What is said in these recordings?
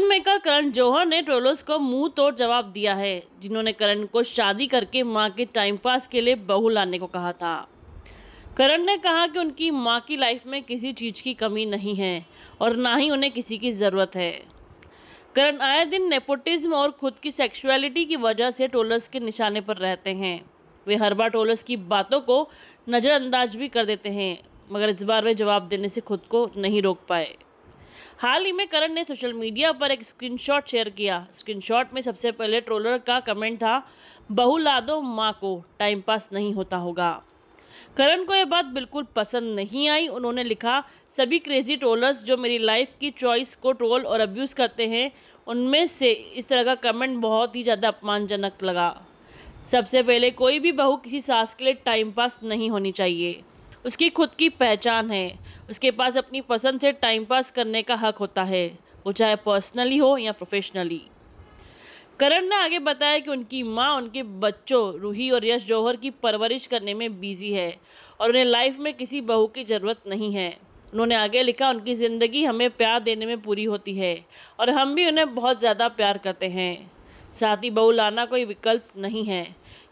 film maker करण जौहर ने trollers को मुंह तोड़ जवाब दिया है जिन्होंने करण को शादी करके मां के टाइम पास के लिए बहू लाने को कहा था करण ने कहा कि उनकी मां की लाइफ में किसी चीज़ की कमी नहीं है और ना ही उन्हें किसी की ज़रूरत है करण आए दिन नेपोटिज्म और खुद की सेक्सुअलिटी की वजह से ट्रोलर्स के निशाने पर रहते हैं वे हर बार ट्रोलर्स की बातों को नज़रअंदाज भी कर देते हैं मगर इस बार वे जवाब देने से खुद को नहीं रोक पाए हाल ही में करण ने सोशल मीडिया पर एक स्क्रीनशॉट शेयर किया स्क्रीनशॉट में सबसे पहले ट्रोलर का कमेंट था बहू ला दो माँ को टाइम पास नहीं होता होगा करण को यह बात बिल्कुल पसंद नहीं आई उन्होंने लिखा सभी क्रेजी ट्रोलर्स जो मेरी लाइफ की चॉइस को ट्रोल और अब्यूज़ करते हैं उनमें से इस तरह का कमेंट बहुत ही ज़्यादा अपमानजनक लगा सबसे पहले कोई भी बहू किसी सास के लिए टाइम पास नहीं होनी चाहिए उसकी खुद की पहचान है उसके पास अपनी पसंद से टाइम पास करने का हक होता है वो चाहे पर्सनली हो या प्रोफेशनली करण ने आगे बताया कि उनकी माँ उनके बच्चों रूही और यश जौहर की परवरिश करने में बिजी है और उन्हें लाइफ में किसी बहू की ज़रूरत नहीं है उन्होंने आगे लिखा उनकी ज़िंदगी हमें प्यार देने में पूरी होती है और हम भी उन्हें बहुत ज़्यादा प्यार करते हैं साथ ही बहू लाना कोई विकल्प नहीं है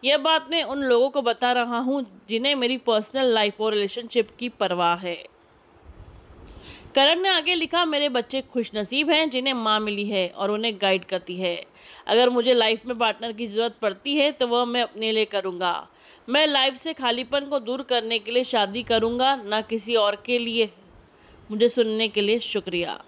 यह बात मैं उन लोगों को बता रहा हूँ जिन्हें मेरी पर्सनल लाइफ और रिलेशनशिप की परवाह है करण ने आगे लिखा मेरे बच्चे खुश नसीब हैं जिन्हें माँ मिली है और उन्हें गाइड करती है अगर मुझे लाइफ में पार्टनर की ज़रूरत पड़ती है तो वह मैं अपने लिए करूँगा मैं लाइफ से खालीपन को दूर करने के लिए शादी करूँगा ना किसी और के लिए मुझे सुनने के लिए शुक्रिया